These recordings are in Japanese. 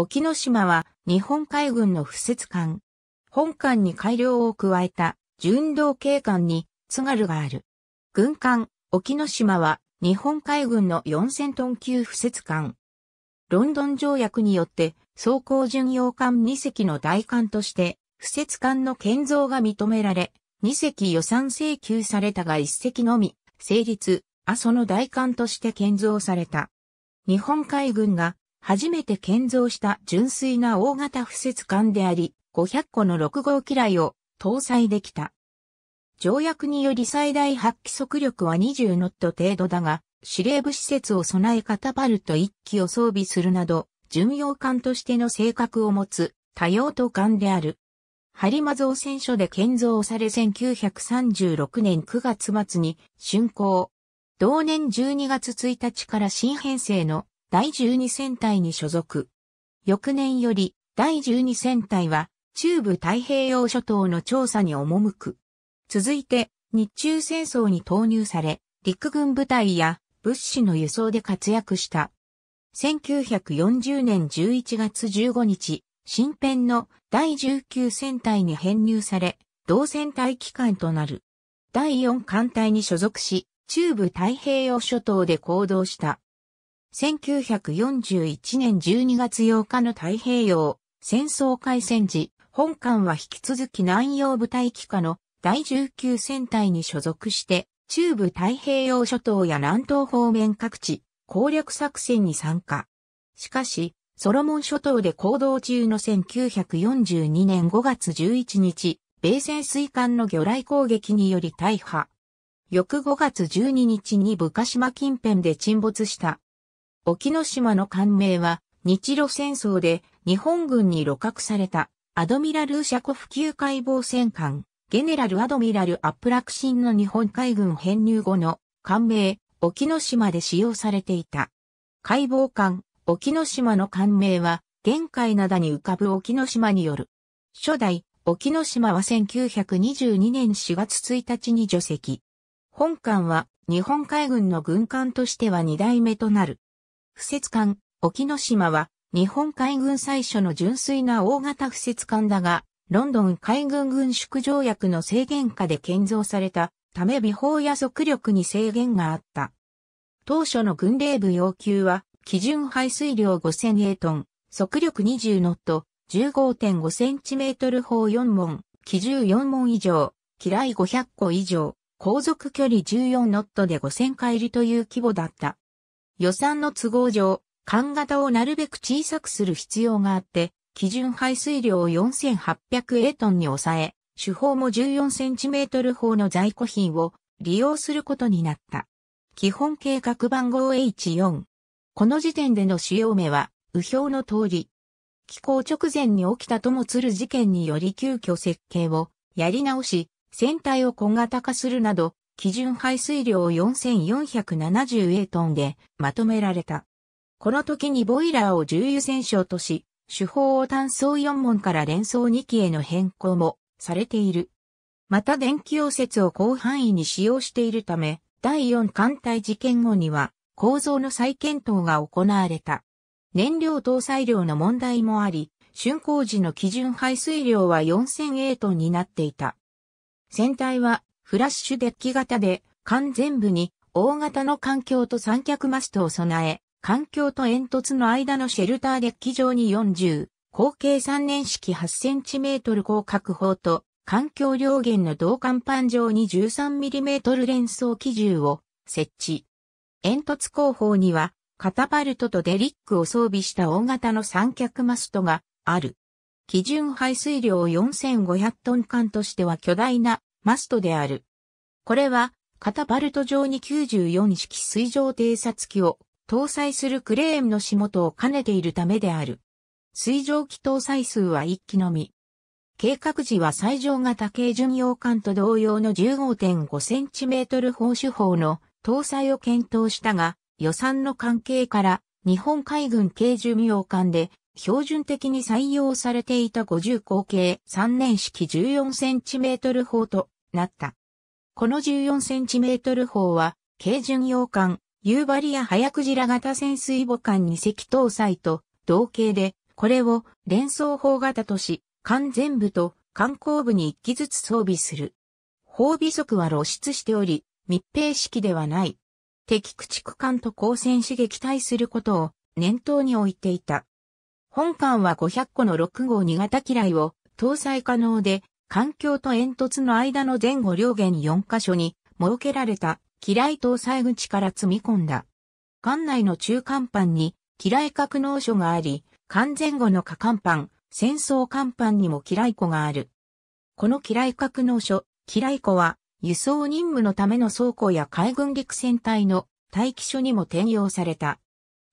沖ノ島は日本海軍の敷設艦。本艦に改良を加えた純道警艦に津軽がある。軍艦沖ノ島は日本海軍の4000トン級敷設艦。ロンドン条約によって走行巡洋艦2隻の大艦として敷設艦の建造が認められ、2隻予算請求されたが1隻のみ成立、阿蘇の大艦として建造された。日本海軍が初めて建造した純粋な大型不設艦であり、500個の6号機雷を搭載できた。条約により最大発揮速力は20ノット程度だが、司令部施設を備えカタパルト1機を装備するなど、巡洋艦としての性格を持つ多用途艦である。播磨造船所で建造され1936年9月末に竣工。同年12月1日から新編成の第12戦隊に所属。翌年より、第12戦隊は、中部太平洋諸島の調査に赴く。続いて、日中戦争に投入され、陸軍部隊や物資の輸送で活躍した。1940年11月15日、新編の第19戦隊に編入され、同戦隊機関となる。第4艦隊に所属し、中部太平洋諸島で行動した。1941年12月8日の太平洋戦争開戦時、本艦は引き続き南洋部隊機下の第19戦隊に所属して、中部太平洋諸島や南東方面各地、攻略作戦に参加。しかし、ソロモン諸島で行動中の1942年5月11日、米潜水艦の魚雷攻撃により大破。翌5月12日に部鹿島近辺で沈没した沖ノ島の艦名は、日露戦争で日本軍に露獲された、アドミラル・ウシャコフ級解剖戦艦、ゲネラル・アドミラル・アップラクシンの日本海軍編入後の艦名、沖ノ島で使用されていた。解剖艦、沖ノ島の艦名は、玄海灘に浮かぶ沖ノ島による。初代、沖ノ島は1922年4月1日に除籍。本艦は、日本海軍の軍艦としては2代目となる。不設艦、沖ノ島は、日本海軍最初の純粋な大型不設艦だが、ロンドン海軍軍縮条約の制限下で建造されたため美法や速力に制限があった。当初の軍令部要求は、基準排水量5000英トン、速力20ノット、15.5センチメートル砲4門、機銃4門以上、機雷500個以上、航続距離14ノットで5000回りという規模だった。予算の都合上、管型をなるべく小さくする必要があって、基準排水量を4800エトンに抑え、手法も14センチメートル砲の在庫品を利用することになった。基本計画番号 H4。この時点での主要目は、右表の通り。気候直前に起きたともつる事件により急遽設計をやり直し、船体を小型化するなど、基準排水量4470トンでまとめられた。この時にボイラーを重油戦称とし、手法を単層4門から連層2機への変更もされている。また電気溶接を広範囲に使用しているため、第4艦隊事件後には構造の再検討が行われた。燃料搭載量の問題もあり、竣工時の基準排水量は4000エートンになっていた。船体はフラッシュデッキ型で、艦全部に大型の環境と三脚マストを備え、環境と煙突の間のシェルターデッキ上に40、合計3年式8トル広角砲と、環境両弦の同管板上に 13mm 連装機銃を設置。煙突後方には、カタパルトとデリックを装備した大型の三脚マストがある。基準排水量4500トン間としては巨大なマストである。これは、カタパルト上に94式水上偵察機を搭載するクレーンの仕事を兼ねているためである。水上機搭載数は1機のみ。計画時は最上型軽巡洋艦と同様の 15.5cm 砲手法の搭載を検討したが、予算の関係から日本海軍軽巡洋艦で標準的に採用されていた50口径3年式 14cm 砲となった。この 14cm 砲は、軽巡洋艦、夕張や早クジラ型潜水母艦2隻搭載と同型で、これを連装砲型とし、艦全部と艦後部に1機ずつ装備する。砲尾速は露出しており、密閉式ではない。敵駆逐艦と交戦刺激対することを念頭に置いていた。本館は500個の6号2型機雷を搭載可能で、環境と煙突の間の前後両舷4カ所に設けられた機雷搭載口から積み込んだ。館内の中間板に機雷格納所があり、完前後の下間板、戦争甲板にも機雷庫がある。この機雷格納所、機雷庫は輸送任務のための倉庫や海軍陸戦隊の待機所にも転用された。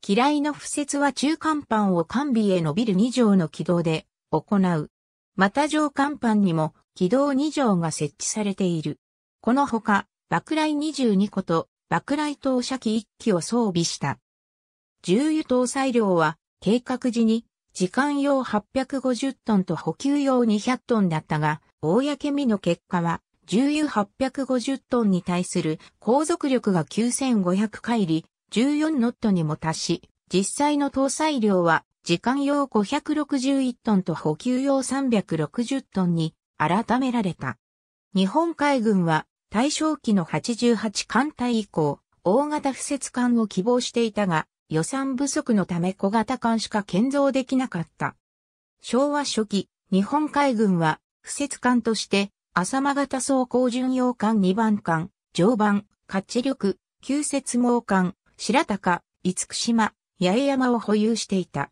機雷の付設は中間板を完備へ伸びる2畳の軌道で行う。また上間板にも軌道2畳が設置されている。このほか、爆雷22個と爆雷投射機1機を装備した。重油搭載量は計画時に時間用850トンと補給用200トンだったが、公見の結果は重油850トンに対する航続力が9500回り、14ノットにも達し、実際の搭載量は時間用561トンと補給用360トンに改められた。日本海軍は大正期の88艦隊以降、大型不設艦を希望していたが、予算不足のため小型艦しか建造できなかった。昭和初期、日本海軍は、不設艦として、浅間型装甲巡洋艦2番艦、常磐、活力、旧接網艦、白鷹、五島、八重山を保有していた。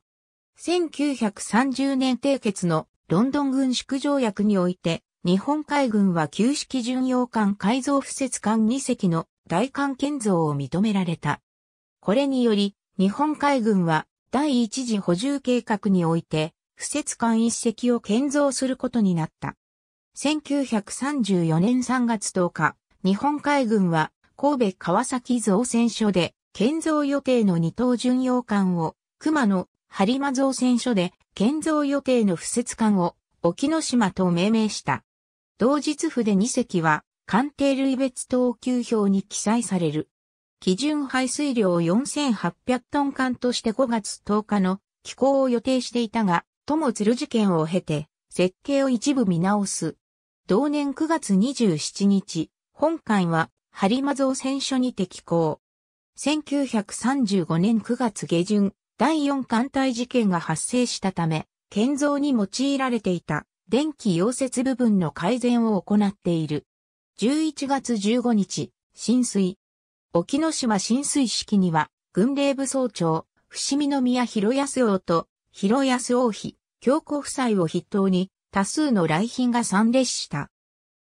1930年締結のロンドン軍縮条約において、日本海軍は旧式巡洋艦改造不設艦2隻の大艦建造を認められた。これにより、日本海軍は第一次補充計画において、不設艦1隻を建造することになった。1934年3月10日、日本海軍は神戸川崎造船所で建造予定の二等巡洋艦を、熊野、播磨造船所で、建造予定の布設艦を、沖ノ島と命名した。同日府で2隻は、艦艇類別等級表に記載される。基準排水量4800トン艦として5月10日の寄港を予定していたが、友鶴事件を経て、設計を一部見直す。同年9月27日、本艦は、播磨造船所に適寄1935年9月下旬、第4艦隊事件が発生したため、建造に用いられていた電気溶接部分の改善を行っている。11月15日、浸水。沖ノ島浸水式には、軍令部総長、伏見宮広安王と、広安王妃、京子夫妻を筆頭に、多数の来賓が参列した。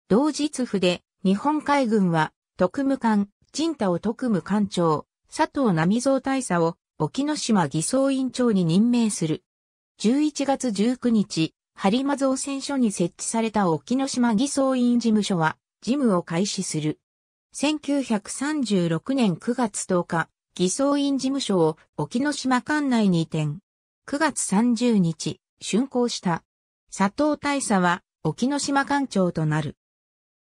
同日府で、日本海軍は、特務艦、陣太を特務官庁、佐藤波蔵大佐を沖ノ島偽装委員長に任命する。11月19日、播磨造船所に設置された沖ノ島偽装委員事務所は、事務を開始する。1936年9月10日、偽装委員事務所を沖ノ島管内に移転。9月30日、竣工した。佐藤大佐は沖ノ島館長となる。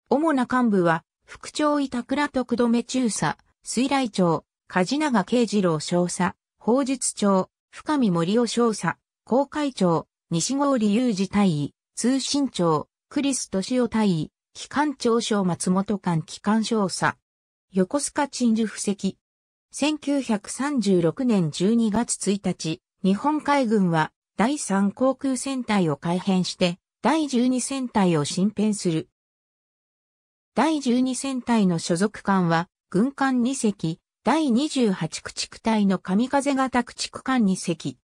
主な幹部は副長板倉徳留中佐、水来町、梶長慶次郎少佐、法術長、深見森尾少佐、公会長、西郷里二大尉、通信長、クリス敏夫大尉、機関長小松本館機関少佐、横須賀鎮守布石。1936年12月1日、日本海軍は第3航空戦隊を改編して、第12戦隊を新編する。第12戦隊の所属艦は、軍艦2隻、第28駆逐隊の神風型駆逐艦2隻。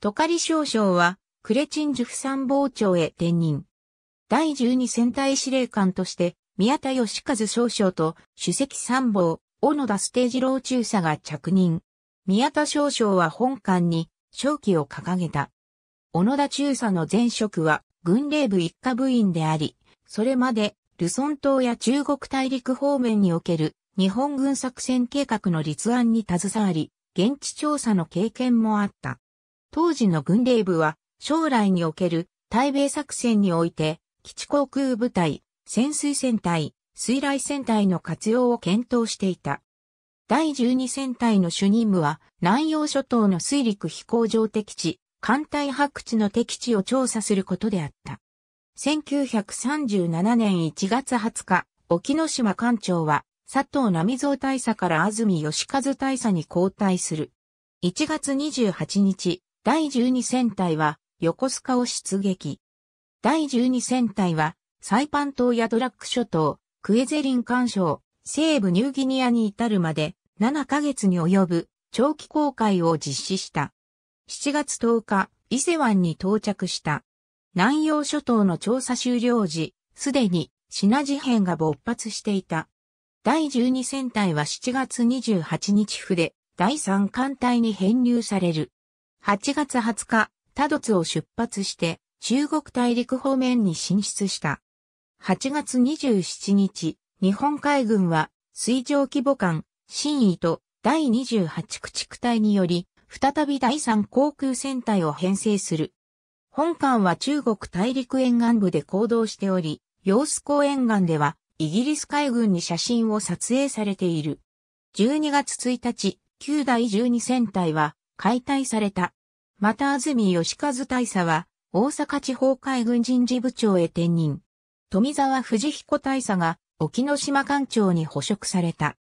トカリ少将は、クレチンジュフ参謀長へ転任。第12戦隊司令官として、宮田義和少将と主席参謀、小野田ステージ郎中佐が着任。宮田少将は本艦に正規を掲げた。小野田中佐の前職は軍令部一課部員であり、それまでルソン島や中国大陸方面における日本軍作戦計画の立案に携わり、現地調査の経験もあった。当時の軍令部は、将来における対米作戦において、基地航空部隊、潜水船隊、水雷船隊の活用を検討していた。第12船隊の主任部は、南洋諸島の水陸飛行場敵地、艦隊白地の敵地を調査することであった。1937年1月20日、沖ノ島艦長は、佐藤波蔵大佐から安住義和大佐に交代する。1月28日、第12戦隊は、横須賀を出撃。第12戦隊は、サイパン島やドラッグ諸島、クエゼリン艦渉、西部ニューギニアに至るまで7ヶ月に及ぶ長期航海を実施した。7月10日、伊勢湾に到着した。南洋諸島の調査終了時、すでにシナ事変が勃発していた。第12戦隊は7月28日筆、第3艦隊に編入される。8月20日、多度津を出発して中国大陸方面に進出した。8月27日、日本海軍は水上規模艦、新位と第28駆逐隊により、再び第3航空戦隊を編成する。本館は中国大陸沿岸部で行動しており、洋子港沿岸ではイギリス海軍に写真を撮影されている。12月1日、旧第12戦隊は解体された。また安住義和大佐は大阪地方海軍人事部長へ転任。富沢藤彦大佐が沖ノ島艦長に捕食された。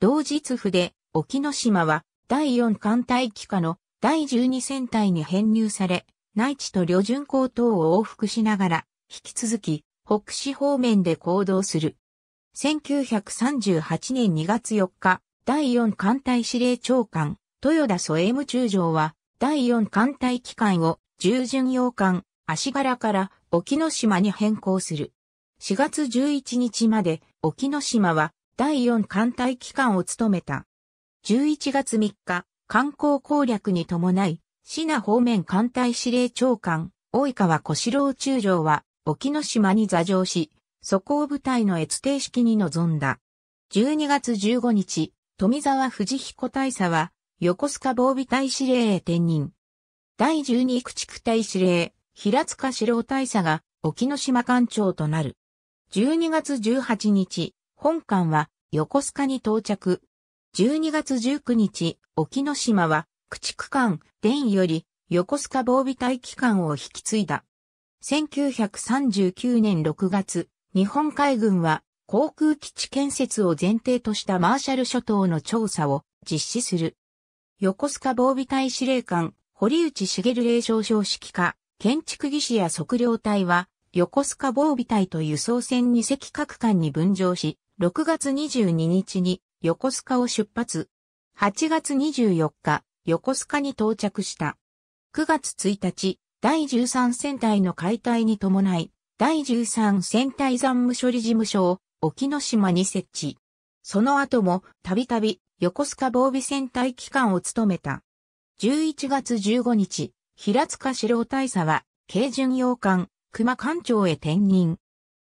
同日府で沖ノ島は第4艦隊機下の第12戦隊に編入され、内地と旅順港等を往復しながら、引き続き、北市方面で行動する。1938年2月4日、第4艦隊司令長官、豊田添務中将は、第4艦隊機関を、従順洋艦、足柄から沖ノ島に変更する。4月11日まで、沖ノ島は、第4艦隊機関を務めた。11月3日、観光攻略に伴い、シナ方面艦隊司令長官、大川小四郎中将は、沖ノ島に座上し、蘇を部隊の越定式に臨んだ。12月15日、富沢藤彦大佐は、横須賀防備隊司令へ転任。第12駆逐隊司令、平塚四郎大佐が、沖ノ島艦長となる。12月18日、本艦は、横須賀に到着。12月19日、沖ノ島は、駆逐艦、電より、横須賀防備隊機関を引き継いだ。1939年6月、日本海軍は航空基地建設を前提としたマーシャル諸島の調査を実施する。横須賀防備隊司令官、堀内茂霊少少指揮下、建築技師や測量隊は、横須賀防備隊と輸送船に隻各艦に分譲し、6月22日に横須賀を出発。8月24日、横須賀に到着した。9月1日、第13戦隊の解体に伴い、第13戦隊残務処理事務所を沖ノ島に設置。その後もたびたび横須賀防備戦隊機関を務めた。11月15日、平塚四郎大佐は、軽巡洋艦、熊艦長へ転任。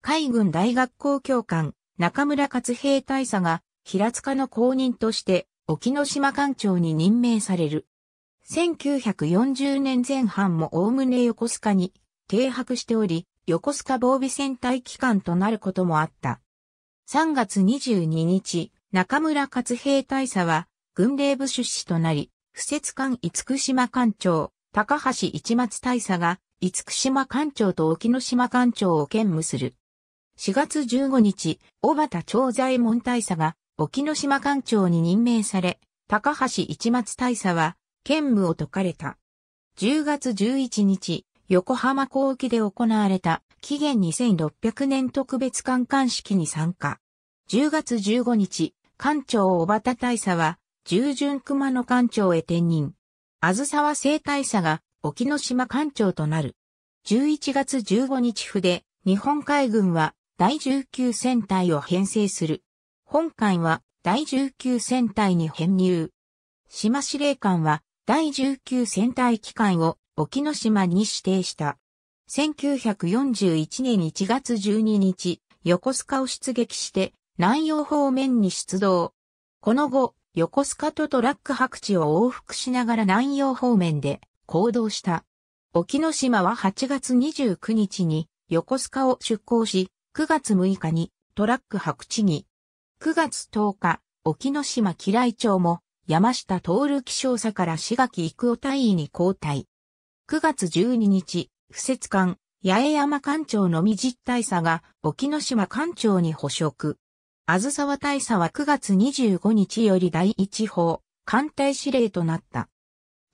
海軍大学校教官、中村克平大佐が、平塚の後任として、沖ノ島艦長に任命される。1940年前半もおおむね横須賀に停泊しており、横須賀防備戦隊機関となることもあった。3月22日、中村勝平大佐は軍令部出資となり、不設艦五島艦長、高橋市松大佐が五島艦長と沖ノ島艦長を兼務する。4月15日、小畑長左衛門大佐が沖ノ島艦長に任命され、高橋一松大佐は、兼務を解かれた。10月11日、横浜港沖で行われた、紀元2600年特別艦艦式に参加。10月15日、艦長小畑大佐は、従順熊野艦長へ転任。あずさわ生大佐が、沖ノ島艦長となる。11月15日で、日本海軍は、第19戦隊を編成する。本艦は第19戦隊に編入。島司令官は第19戦隊機関を沖ノ島に指定した。1941年1月12日、横須賀を出撃して南洋方面に出動。この後、横須賀とトラック白地を往復しながら南洋方面で行動した。沖ノ島は8月29日に横須賀を出港し、9月6日にトラック白地に9月10日、沖ノ島嫌い町も、山下徹気象佐から志垣育夫大尉に交代。9月12日、不節官、八重山艦長のみ実大佐が沖ノ島艦長に捕食。あずさわ大佐は9月25日より第一法、艦隊司令となった。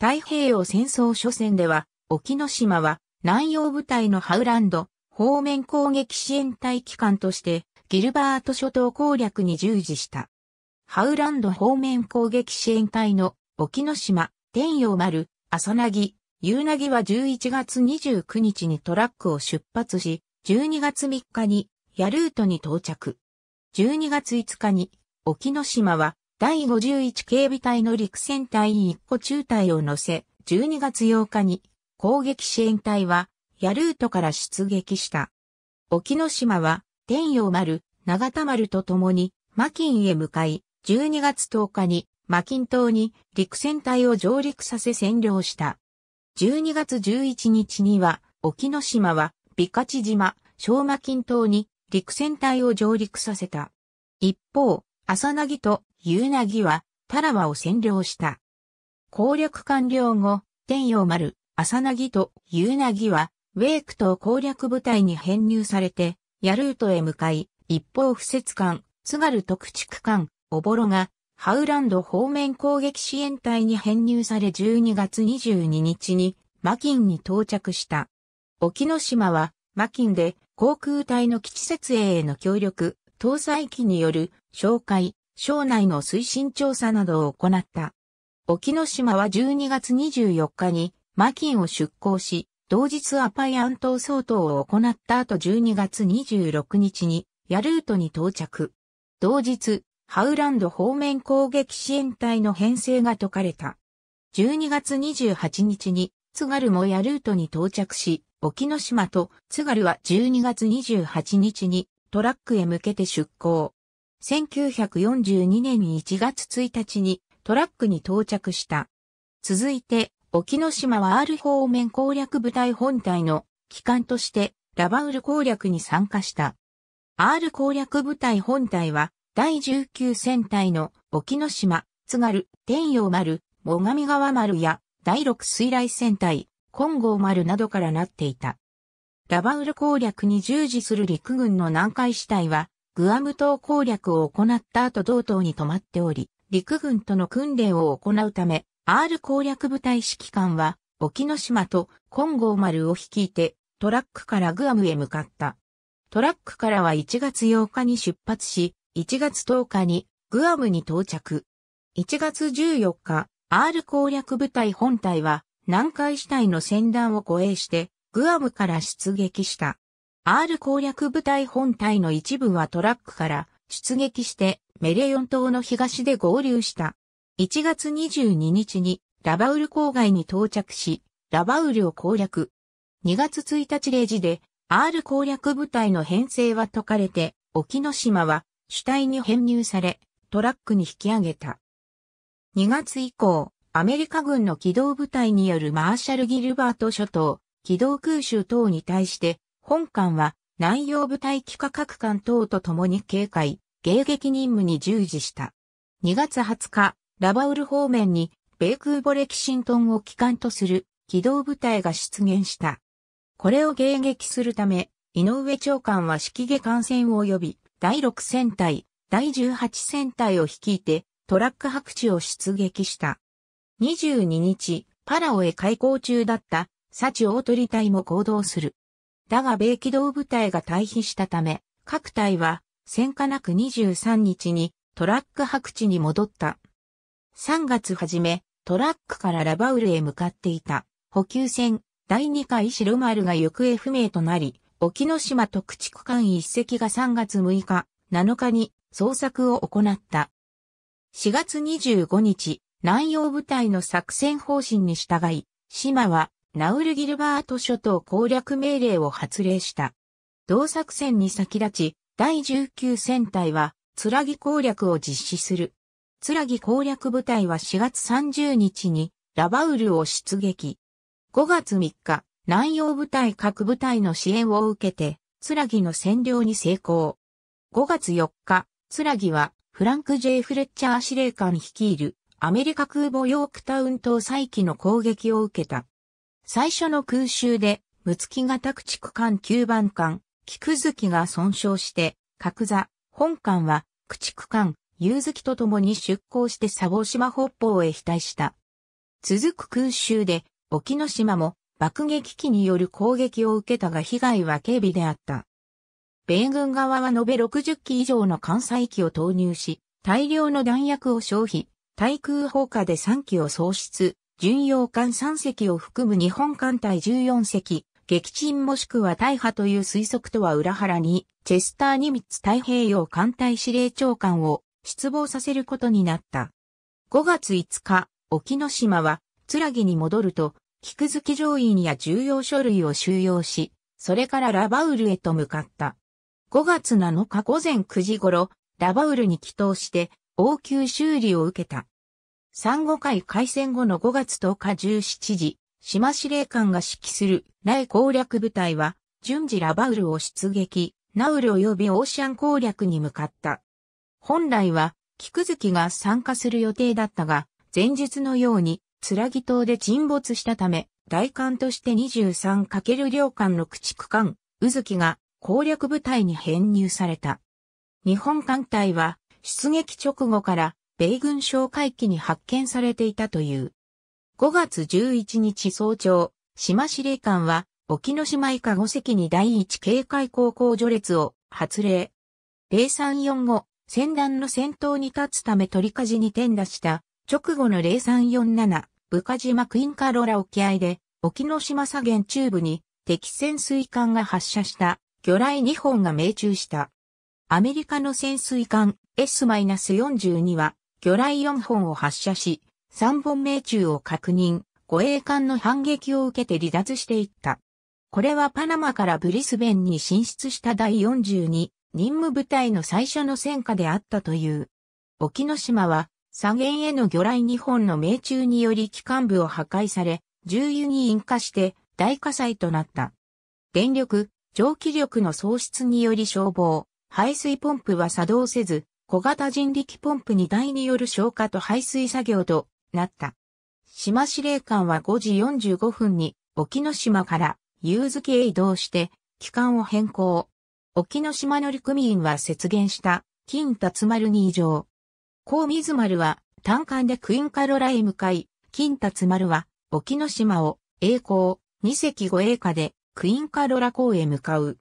太平洋戦争初戦では、沖ノ島は南洋部隊のハウランド方面攻撃支援隊機関としてギルバート諸島攻略に従事した。ハウランド方面攻撃支援隊の沖ノ島、天陽丸、朝なぎ、夕なぎは11月29日にトラックを出発し、12月3日にヤルートに到着。12月5日に沖ノ島は第51警備隊の陸戦隊1個中隊を乗せ、12月8日に攻撃支援隊はヤルートから出撃した。沖ノ島は天陽丸、長田丸と共に、マキンへ向かい、12月10日に、マキン島に陸戦隊を上陸させ占領した。12月11日には、沖ノ島は、美カチ島、小マキン島に陸戦隊を上陸させた。一方、朝なぎと夕なぎは、タラワを占領した。攻略完了後、天陽丸、朝なぎと夕なぎは、ウェイク島攻略部隊に編入されて、ヤルートへ向かい、一方不設艦、津軽特地区艦、おぼろが、ハウランド方面攻撃支援隊に編入され12月22日に、マキンに到着した。沖ノ島は、マキンで、航空隊の基地設営への協力、搭載機による、紹介、省内の推進調査などを行った。沖ノ島は12月24日に、マキンを出港し、同日アパイアント総統を行った後12月26日にヤルートに到着。同日、ハウランド方面攻撃支援隊の編成が解かれた。12月28日に津軽もヤルートに到着し、沖ノ島と津軽は12月28日にトラックへ向けて出港。1942年1月1日にトラックに到着した。続いて沖ノ島は R 方面攻略部隊本体の機関としてラバウル攻略に参加した。R 攻略部隊本体は第19戦隊の沖ノ島、津軽、天陽丸、最上川丸や第6水雷戦隊、金剛丸などからなっていた。ラバウル攻略に従事する陸軍の南海支隊は、グアム島攻略を行った後同等に止まっており、陸軍との訓練を行うため、R 攻略部隊指揮官は、沖ノ島と金剛丸を率いて、トラックからグアムへ向かった。トラックからは1月8日に出発し、1月10日にグアムに到着。1月14日、R 攻略部隊本体は南海死体の船団を護衛してグアムから出撃した。R 攻略部隊本体の一部はトラックから出撃してメレヨン島の東で合流した。1月22日にラバウル郊外に到着し、ラバウルを攻略。2月1日0時で、R 攻略部隊の編成は解かれて、沖ノ島は主体に編入され、トラックに引き上げた。2月以降、アメリカ軍の機動部隊によるマーシャル・ギルバート諸島、機動空襲等に対して、本艦は南洋部隊機下各艦等と共に警戒、迎撃任務に従事した。2月20日、ラバウル方面に、米空母レキシントンを機関とする機動部隊が出現した。これを迎撃するため、井上長官は式下艦船を呼び、第6戦隊、第18戦隊を率いて、トラック白地を出撃した。22日、パラオへ開港中だった、サチ大鳥隊も行動する。だが米機動部隊が退避したため、各隊は、戦火なく23日にトラック白地に戻った。3月初め、トラックからラバウルへ向かっていた補給船第2回白丸が行方不明となり、沖ノ島特地区間一隻が3月6日、7日に捜索を行った。4月25日、南洋部隊の作戦方針に従い、島はナウルギルバート諸島攻略命令を発令した。同作戦に先立ち、第19戦隊は、つらぎ攻略を実施する。つらぎ攻略部隊は4月30日にラバウルを出撃。5月3日、南洋部隊各部隊の支援を受けて、つらぎの占領に成功。5月4日、つらぎはフランク・ジェイ・フレッチャー司令官率いるアメリカ空母ヨークタウン島再起の攻撃を受けた。最初の空襲で、ムツキ型駆逐艦9番艦、キクズキが損傷して、角座、本艦は駆逐艦夕月と共に出港して佐防島北方へ飛退した。続く空襲で、沖ノ島も爆撃機による攻撃を受けたが被害は軽微であった。米軍側は延べ60機以上の艦載機を投入し、大量の弾薬を消費、対空砲火で3機を喪失、巡洋艦3隻を含む日本艦隊14隻、撃沈もしくは大破という推測とは裏腹に、チェスター・ニミッツ太平洋艦隊司令長官を失望させることになった。5月5日、沖ノ島は、つらぎに戻ると、菊月上院や重要書類を収容し、それからラバウルへと向かった。5月7日午前9時頃、ラバウルに帰投して、応急修理を受けた。産後会開戦後の5月10日17時、島司令官が指揮する内攻略部隊は、順次ラバウルを出撃、ナウル及びオーシャン攻略に向かった。本来は、菊月が参加する予定だったが、前述のように、つらぎ島で沈没したため、大艦として 23× 両艦の駆逐艦、うずきが攻略部隊に編入された。日本艦隊は出撃直後から米軍哨戒機に発見されていたという。5月11日早朝、島司令官は沖ノ島以下5隻に第一警戒高校序列を発令。0345戦団の先頭に立つため取り火事に転打した直後の0347部下島クインカロラ沖合で沖ノ島左舷中部に敵潜水艦が発射した魚雷2本が命中した。アメリカの潜水艦 S-42 は魚雷4本を発射し3本命中を確認、護衛艦の反撃を受けて離脱していった。これはパナマからブリスベンに進出した第42任務部隊の最初の戦果であったという。沖ノ島は、左舷への魚雷2本の命中により機関部を破壊され、重油に引火して大火災となった。電力、蒸気力の喪失により消防、排水ポンプは作動せず、小型人力ポンプ2台による消火と排水作業となった。島司令官は5時45分に沖ノ島から夕月へ移動して、機関を変更。沖ノ島乗組員は雪原した金達丸に異常。高水丸は単艦でクインカロラへ向かい、金達丸は沖ノ島を栄光二隻護衛下でクインカロラ港へ向かう。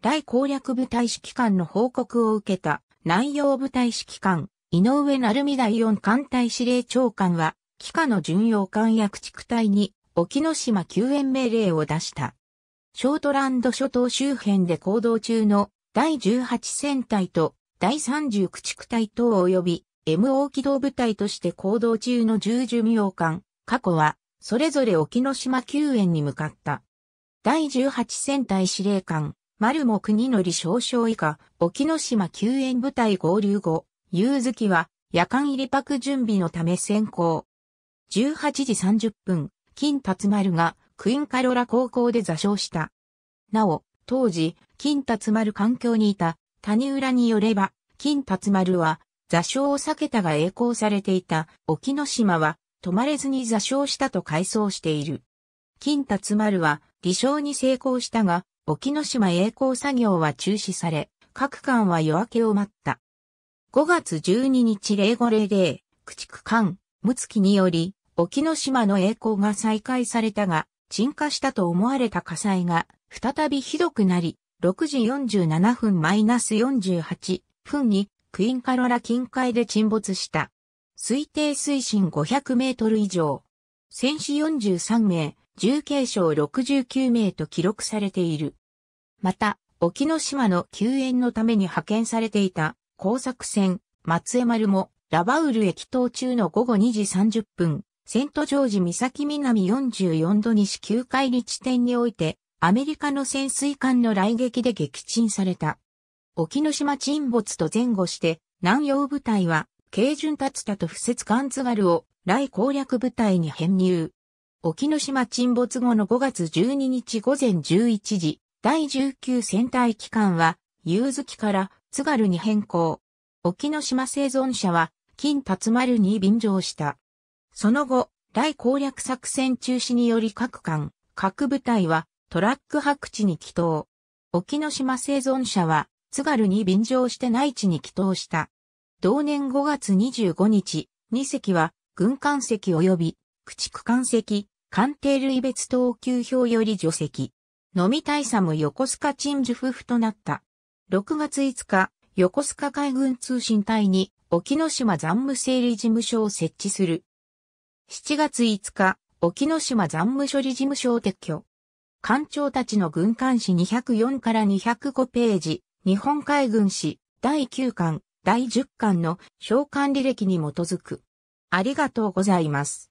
大攻略部隊指揮官の報告を受けた南洋部隊指揮官井上成美第四艦隊司令長官は、機下の巡洋艦駆畜隊に沖ノ島救援命令を出した。ショートランド諸島周辺で行動中の第18戦隊と第30駆逐隊等及び MO 機動部隊として行動中の十寿名艦、過去は、それぞれ沖ノ島救援に向かった。第18戦隊司令官、丸も国のり少々以下、沖ノ島救援部隊合流後、夕月は、夜間入り泊準備のため先行。18時30分、金達丸が、クインカロラ高校で座礁した。なお、当時、金達丸環境にいた谷浦によれば、金達丸は座礁を避けたが栄光されていた沖ノ島は止まれずに座礁したと回想している。金達丸は離礁に成功したが、沖ノ島栄光作業は中止され、各艦は夜明けを待った。5月12日0500、駆逐艦、睦月により、沖ノ島の栄光が再開されたが、鎮火したと思われた火災が再びひどくなり、6時47分マイナス -48 分にクインカロラ近海で沈没した。推定水深500メートル以上。戦死43名、重軽傷69名と記録されている。また、沖ノ島の救援のために派遣されていた工作船、松江丸もラバウル駅頭中の午後2時30分、セントジョージ岬南44度西9海里地点において、アメリカの潜水艦の来撃で撃沈された。沖ノ島沈没と前後して、南洋部隊は、軽巡達田と不設艦津軽を、来攻略部隊に編入。沖ノ島沈没後の5月12日午前11時、第19戦隊機関は、夕月から津軽に変更。沖ノ島生存者は、金辰丸に便乗した。その後、大攻略作戦中止により各艦、各部隊はトラック白地に帰投。沖ノ島生存者は津軽に便乗して内地に帰投した。同年5月25日、2隻は軍艦籍及び駆逐艦籍、艦艇類別等級表より除籍。飲み大佐も横須賀鎮守夫婦となった。6月5日、横須賀海軍通信隊に沖ノ島残務整理事務所を設置する。7月5日、沖ノ島残務処理事務所を撤去。艦長たちの軍艦誌204から205ページ、日本海軍誌第9巻、第10巻の召喚履歴に基づく。ありがとうございます。